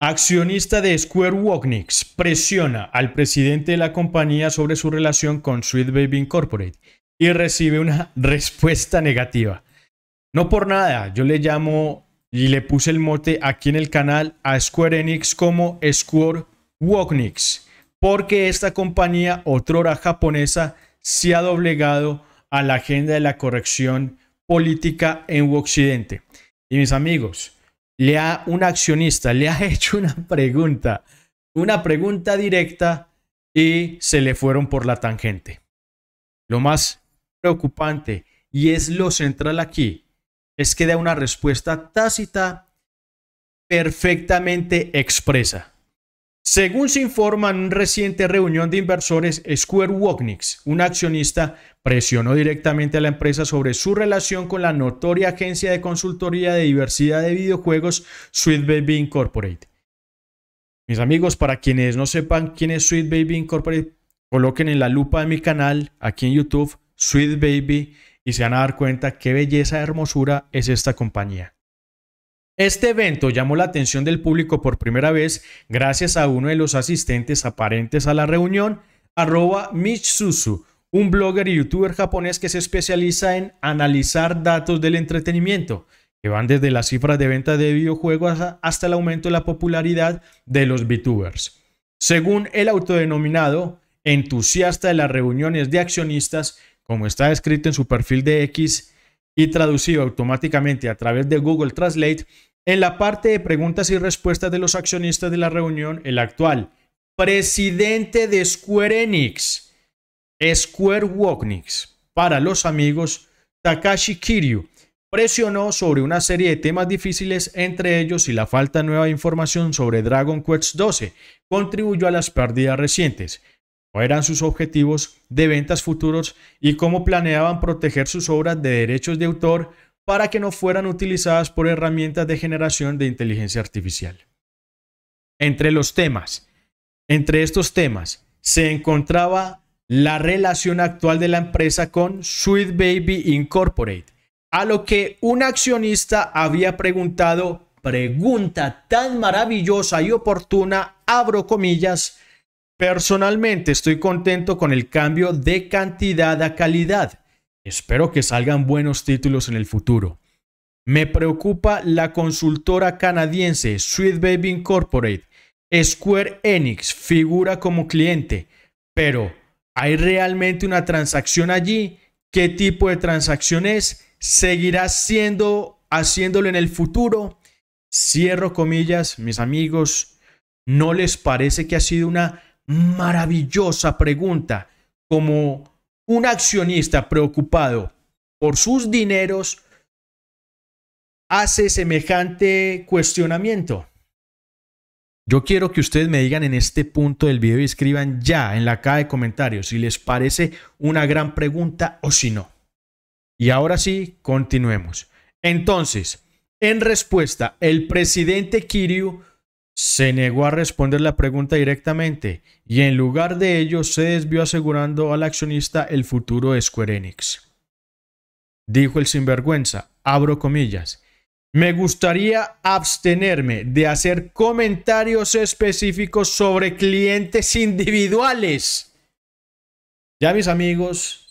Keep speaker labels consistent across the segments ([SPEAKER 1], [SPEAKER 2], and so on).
[SPEAKER 1] Accionista de Square Enix presiona al presidente de la compañía sobre su relación con Sweet Baby Incorporated y recibe una respuesta negativa. No por nada, yo le llamo y le puse el mote aquí en el canal a Square Enix como Square Wagnix, porque esta compañía, otrora japonesa, se ha doblegado a la agenda de la corrección política en Occidente. Y mis amigos, le ha, un accionista le ha hecho una pregunta, una pregunta directa y se le fueron por la tangente. Lo más preocupante y es lo central aquí, es que da una respuesta tácita perfectamente expresa. Según se informa en una reciente reunión de inversores, Square Woknix, un accionista, presionó directamente a la empresa sobre su relación con la notoria agencia de consultoría de diversidad de videojuegos Sweet Baby Incorporated. Mis amigos, para quienes no sepan quién es Sweet Baby Incorporated, coloquen en la lupa de mi canal, aquí en YouTube, Sweet Baby, y se van a dar cuenta qué belleza y hermosura es esta compañía. Este evento llamó la atención del público por primera vez gracias a uno de los asistentes aparentes a la reunión, arroba Michsusu, un blogger y youtuber japonés que se especializa en analizar datos del entretenimiento, que van desde las cifras de venta de videojuegos hasta el aumento de la popularidad de los VTubers. Según el autodenominado entusiasta de las reuniones de accionistas, como está escrito en su perfil de X y traducido automáticamente a través de Google Translate, en la parte de preguntas y respuestas de los accionistas de la reunión, el actual presidente de Square Enix, Square Enix para los amigos, Takashi Kiryu, presionó sobre una serie de temas difíciles, entre ellos y la falta de nueva información sobre Dragon Quest XII, contribuyó a las pérdidas recientes. ¿Cuáles eran sus objetivos de ventas futuros y cómo planeaban proteger sus obras de derechos de autor? para que no fueran utilizadas por herramientas de generación de inteligencia artificial. Entre los temas, entre estos temas, se encontraba la relación actual de la empresa con Sweet Baby Incorporate, a lo que un accionista había preguntado, pregunta tan maravillosa y oportuna, abro comillas, personalmente estoy contento con el cambio de cantidad a calidad Espero que salgan buenos títulos en el futuro. Me preocupa la consultora canadiense Sweet Baby Incorporate. Square Enix figura como cliente, pero ¿hay realmente una transacción allí? ¿Qué tipo de transacción es? ¿Seguirá siendo haciéndolo en el futuro? Cierro comillas, mis amigos. ¿No les parece que ha sido una maravillosa pregunta? Como un accionista preocupado por sus dineros hace semejante cuestionamiento? Yo quiero que ustedes me digan en este punto del video y escriban ya en la caja de comentarios si les parece una gran pregunta o si no. Y ahora sí, continuemos. Entonces, en respuesta, el presidente Kiryu se negó a responder la pregunta directamente y en lugar de ello se desvió asegurando al accionista el futuro de Square Enix. Dijo el sinvergüenza, abro comillas, me gustaría abstenerme de hacer comentarios específicos sobre clientes individuales. Ya mis amigos,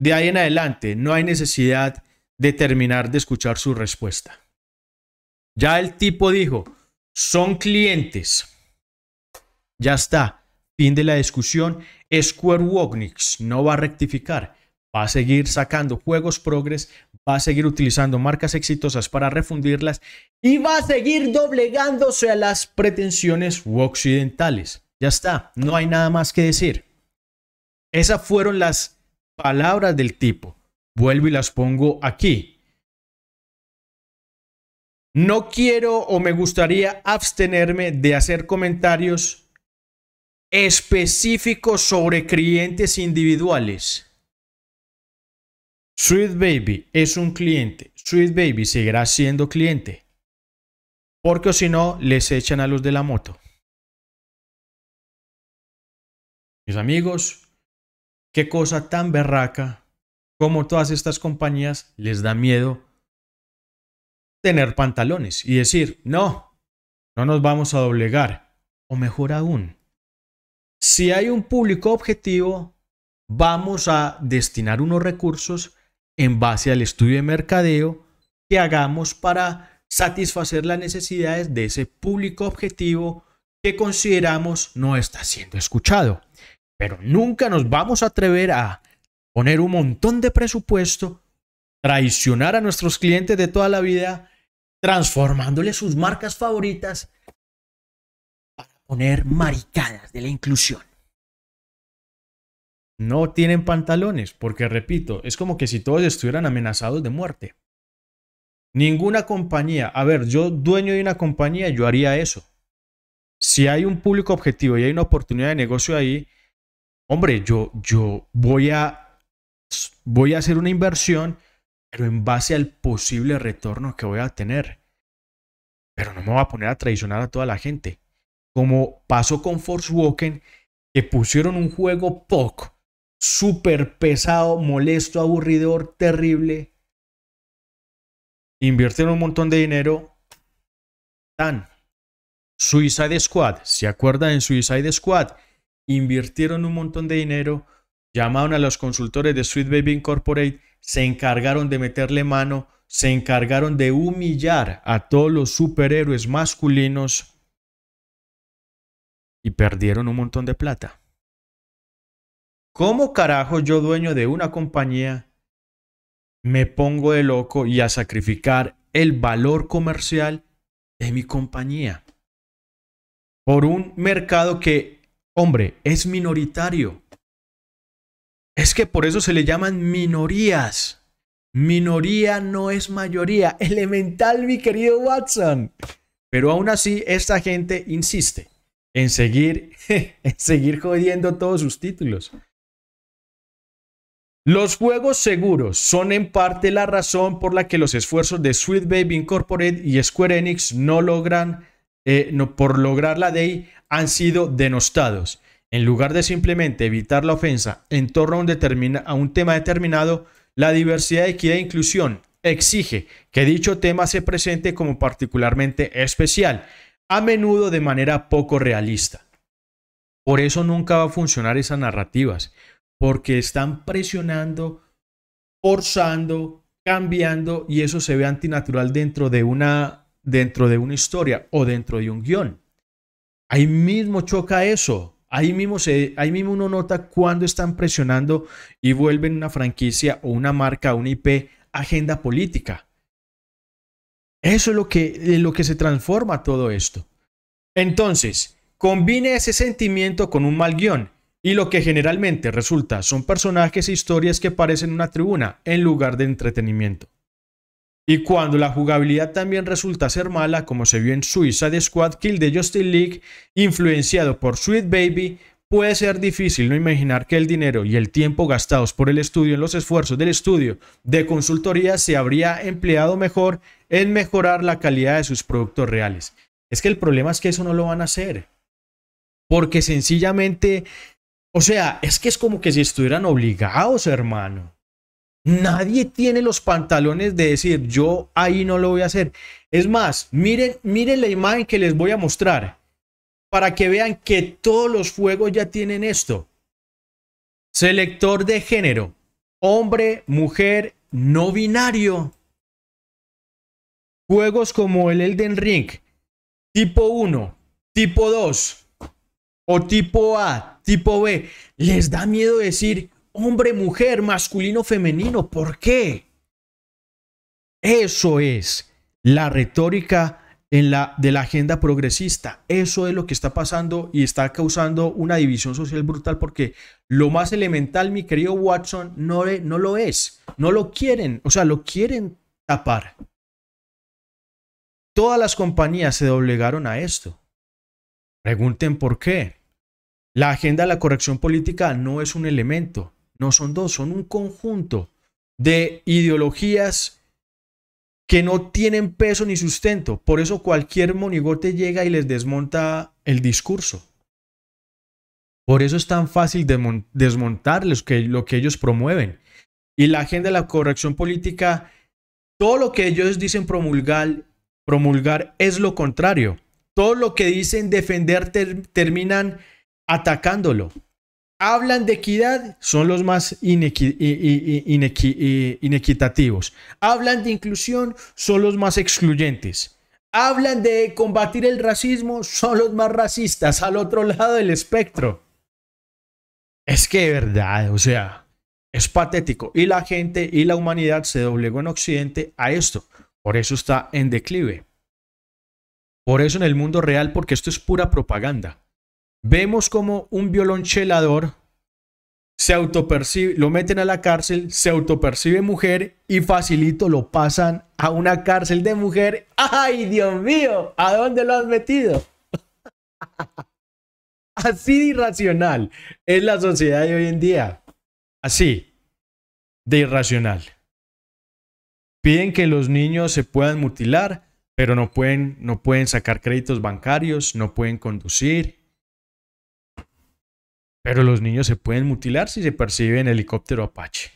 [SPEAKER 1] de ahí en adelante no hay necesidad de terminar de escuchar su respuesta. Ya el tipo dijo, son clientes. Ya está. Fin de la discusión. Square Wognix no va a rectificar. Va a seguir sacando juegos progres, va a seguir utilizando marcas exitosas para refundirlas y va a seguir doblegándose a las pretensiones occidentales. Ya está, no hay nada más que decir. Esas fueron las palabras del tipo. Vuelvo y las pongo aquí. No quiero o me gustaría abstenerme de hacer comentarios específicos sobre clientes individuales. Sweet Baby es un cliente. Sweet Baby seguirá siendo cliente. Porque si no, les echan a los de la moto. Mis amigos, qué cosa tan berraca como todas estas compañías les da miedo tener pantalones y decir, no, no nos vamos a doblegar. O mejor aún, si hay un público objetivo, vamos a destinar unos recursos en base al estudio de mercadeo que hagamos para satisfacer las necesidades de ese público objetivo que consideramos no está siendo escuchado. Pero nunca nos vamos a atrever a poner un montón de presupuesto traicionar a nuestros clientes de toda la vida, transformándole sus marcas favoritas para poner maricadas de la inclusión. No tienen pantalones, porque repito, es como que si todos estuvieran amenazados de muerte. Ninguna compañía, a ver, yo dueño de una compañía, yo haría eso. Si hay un público objetivo y hay una oportunidad de negocio ahí, hombre, yo, yo voy a voy a hacer una inversión pero en base al posible retorno que voy a tener. Pero no me voy a poner a traicionar a toda la gente. Como pasó con Force Walken, que pusieron un juego POC, súper pesado, molesto, aburridor, terrible. Invirtieron un montón de dinero. Tan. Suicide Squad, ¿se acuerdan en Suicide Squad? Invirtieron un montón de dinero llamaron a los consultores de Sweet Baby Incorporate, se encargaron de meterle mano, se encargaron de humillar a todos los superhéroes masculinos y perdieron un montón de plata. ¿Cómo carajo yo dueño de una compañía me pongo de loco y a sacrificar el valor comercial de mi compañía por un mercado que, hombre, es minoritario? Es que por eso se le llaman minorías. Minoría no es mayoría. Elemental, mi querido Watson. Pero aún así, esta gente insiste en seguir, seguir jodiendo todos sus títulos. Los juegos seguros son en parte la razón por la que los esfuerzos de Sweet Baby Incorporated y Square Enix no logran, eh, no, por lograr la DEI, han sido denostados. En lugar de simplemente evitar la ofensa en torno a un, tema determinado, la diversidad, equidad e inclusión exige que dicho tema se presente como particularmente especial, a menudo de manera poco realista. Por eso nunca va a funcionar esas narrativas, porque están presionando, forzando, cambiando y eso se ve antinatural dentro de una dentro de una historia o dentro de un guión. Ahí mismo choca eso. Ahí mismo, ahí mismo uno nota cuando están presionando y vuelven una franquicia o una marca, una IP, agenda política. Eso es lo que, eh, lo que se transforma todo esto. Entonces, combine ese sentimiento con un mal guión y lo que generalmente resulta son personajes e historias que parecen una tribuna en lugar de entretenimiento. Y cuando la jugabilidad también resulta ser mala, como se vio en Suicide Squad Kill de Justin League, influenciado por Sweet Baby, puede ser difícil no imaginar que el dinero y el tiempo gastados por el estudio en los esfuerzos del estudio de consultoría se habría empleado mejor en mejorar la calidad de sus productos reales. Es que el problema es que eso no lo van a hacer. Porque sencillamente, o sea, es que es como que si estuvieran obligados, hermano. Nadie tiene los pantalones de decir, yo ahí no lo voy a hacer. Es más, miren, miren la imagen que les voy a mostrar para que vean que todos los juegos ya tienen esto. Selector de género, hombre, mujer, no binario. Juegos como el Elden Ring, tipo 1, tipo 2 o tipo A, tipo B, les da miedo decir, hombre, mujer, masculino, femenino. ¿Por qué? Eso es la retórica en la, de la agenda progresista. Eso es lo que está pasando y está causando una división social brutal porque lo más elemental, mi querido Watson, no, no lo es. No lo quieren, o sea, lo quieren tapar. Todas las compañías se doblegaron a esto. Pregunten por qué. La agenda de la corrección política no es un elemento, no son dos, son un conjunto de ideologías que no tienen peso ni sustento. Por eso cualquier monigote llega y les desmonta el discurso. Por eso es tan fácil desmontar lo que ellos promueven. Y la agenda de la corrección política, todo lo que ellos dicen promulgar, es lo contrario. Todo lo que dicen defender terminan atacándolo hablan de equidad son los más inequitativos. Hablan de inclusión son los más excluyentes. Hablan de combatir el racismo son los más racistas al otro lado del espectro. Es que es verdad, o sea, es patético. Y la gente y la humanidad se doblegó en Occidente a esto. Por eso está en declive. Por eso en el mundo real, porque esto es pura propaganda. Vemos como un violonchelador se autopercibe, lo meten a la cárcel, se autopercibe mujer y facilito lo pasan a una cárcel de mujer. ¡Ay, Dios mío! ¿A dónde lo han metido? Así de irracional es la sociedad de hoy en día. Así de irracional. Piden que los niños se puedan mutilar, pero no pueden sacar créditos bancarios, no pueden conducir, pero los niños se pueden mutilar si se percibe en helicóptero Apache.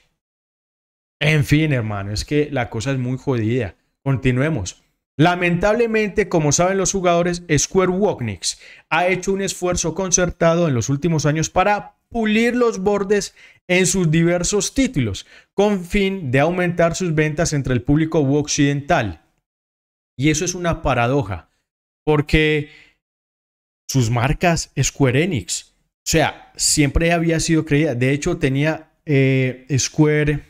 [SPEAKER 1] En fin, hermano, es que la cosa es muy jodida. Continuemos. Lamentablemente, como saben los jugadores, Square Woknix ha hecho un esfuerzo concertado en los últimos años para pulir los bordes en sus diversos títulos, con fin de aumentar sus ventas entre el público occidental. Y eso es una paradoja, porque sus marcas Square Enix, o sea, siempre había sido creída. De hecho, tenía eh, Square.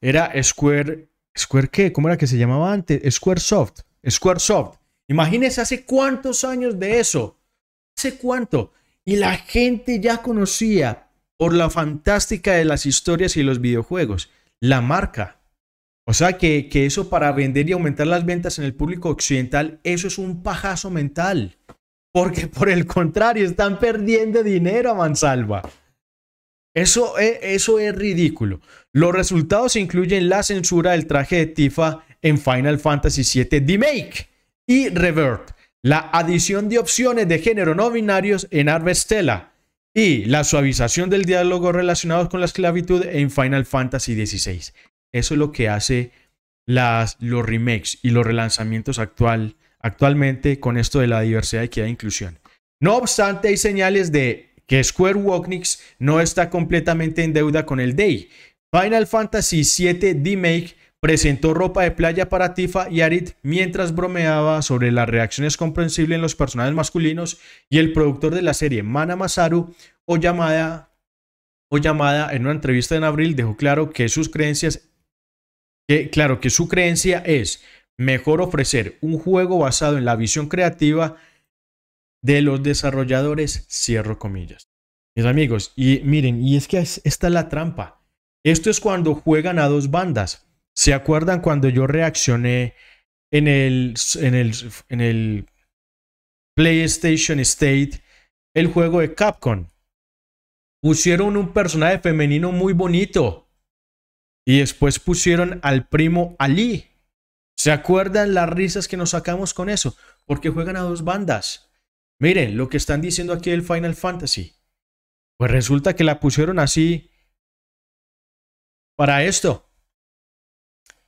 [SPEAKER 1] Era Square. ¿Square qué? ¿Cómo era que se llamaba antes? Square Square Soft. Imagínense hace cuántos años de eso. ¿Hace cuánto? Y la gente ya conocía por la fantástica de las historias y los videojuegos. La marca. O sea que, que eso para vender y aumentar las ventas en el público occidental, eso es un pajazo mental porque por el contrario están perdiendo dinero a mansalva. Eso es, ridículo. Los resultados incluyen la censura del traje de Tifa en Final Fantasy VII Demake y Revert, la adición de opciones de género no binarios en Arvestella y la suavización del diálogo relacionado con la esclavitud en Final Fantasy XVI. Eso es lo que hace las, los remakes y los relanzamientos actuales actualmente con esto de la diversidad, equidad e inclusión. No obstante, hay señales de que Square Enix no está completamente en deuda con el Day. Final Fantasy VII D-Make presentó ropa de playa para Tifa y Arit mientras bromeaba sobre las reacciones comprensibles en los personajes masculinos y el productor de la serie, Mana Masaru, o llamada, o llamada en una entrevista en abril, dejó claro que sus creencias claro que su creencia es Mejor ofrecer un juego basado en la visión creativa de los desarrolladores, cierro comillas. Mis amigos, y miren, y es que esta es la trampa. Esto es cuando juegan a dos bandas. ¿Se acuerdan cuando yo reaccioné en el, en el, PlayStation State, el juego de Capcom? Pusieron un personaje femenino muy bonito. Y después pusieron al primo Ali. ¿Se acuerdan las risas que nos sacamos con eso? Porque juegan a dos bandas. Miren lo que están diciendo aquí del Final Fantasy. Pues resulta que la pusieron así para esto.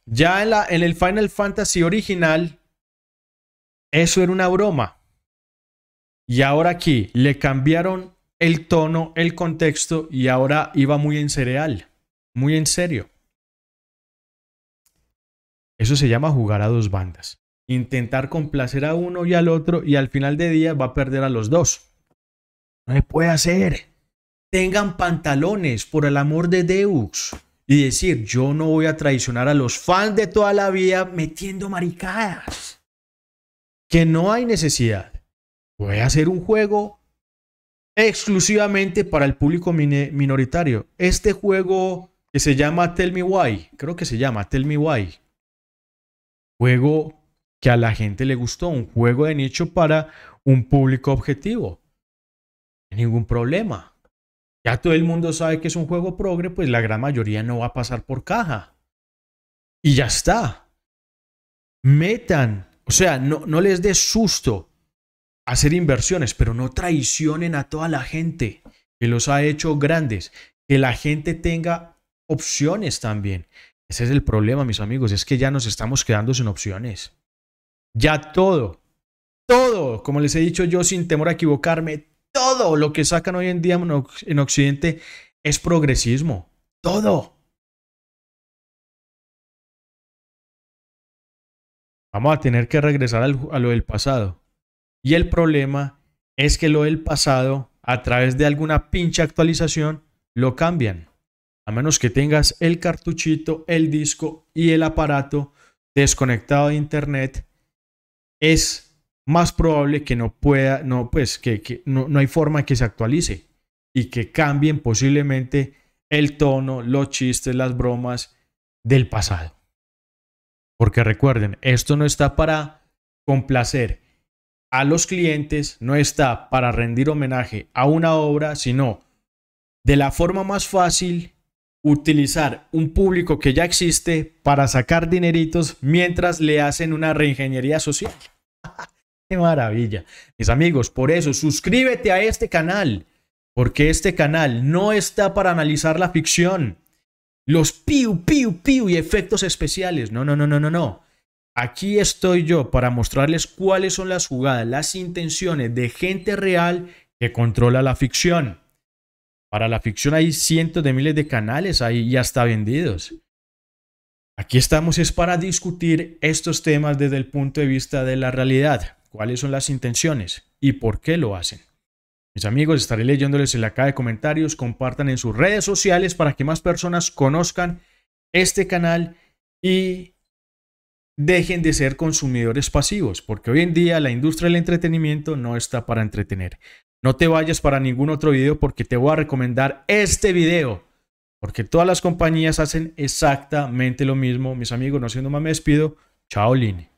[SPEAKER 1] Ya en, el Final Fantasy original, eso era una broma. Y ahora aquí le cambiaron el tono, el contexto y ahora iba muy en cereal, muy en serio. Eso se llama jugar a dos bandas. Intentar complacer a uno y al otro y al final de día va a perder a los dos. No se puede hacer. Tengan pantalones, por el amor de Deus. Y decir, yo no voy a traicionar a los fans de toda la vida metiendo maricadas. Que no hay necesidad. Voy a hacer un juego exclusivamente para el público minoritario. Este juego que se llama Tell Me Why, creo que se llama Tell Me Why, juego que a la gente le gustó, un juego de nicho para un público objetivo. Ningún problema. Ya todo el mundo sabe que es un juego progre, pues la gran mayoría no va a pasar por caja. Y ya está. Metan, o sea, no, no les dé susto hacer inversiones, pero no traicionen a toda la gente que los ha hecho grandes, que la gente tenga opciones también, ese es el problema, mis amigos, es que ya nos estamos quedando sin opciones. Ya todo, todo, como les he dicho yo sin temor a equivocarme, todo lo que sacan hoy en día en Occidente es progresismo. Todo. Vamos a tener que regresar a lo del pasado. Y el problema es que lo del pasado, a través de alguna pinche actualización, lo cambian a menos que tengas el cartuchito, el disco y el aparato desconectado de internet, es más probable que no pueda, no, pues que, no, no, hay forma que se actualice y que cambien posiblemente el tono, los chistes, las bromas del pasado. Porque recuerden, esto no está para complacer a los clientes, no está para rendir homenaje a una obra, sino de la forma más fácil utilizar un público que ya existe para sacar dineritos mientras le hacen una reingeniería social. ¡Qué maravilla! Mis amigos, por eso suscríbete a este canal, porque este canal no está para analizar la ficción, los piu, piu, piu y efectos especiales. No, no, no, no, no, no. Aquí estoy yo para mostrarles cuáles son las jugadas, las intenciones de gente real que controla la ficción. Para la ficción hay cientos de miles de canales ahí ya está vendidos. Aquí estamos es para discutir estos temas desde el punto de vista de la realidad, cuáles son las intenciones y por qué lo hacen. Mis amigos, estaré leyéndoles en la caja de comentarios, compartan en sus redes sociales para que más personas conozcan este canal y dejen de ser consumidores pasivos, porque hoy en día la industria del entretenimiento no está para entretener. No te vayas para ningún otro video porque te voy a recomendar este video. Porque todas las compañías hacen exactamente lo mismo. Mis amigos, no siendo más me despido. Chao, Line.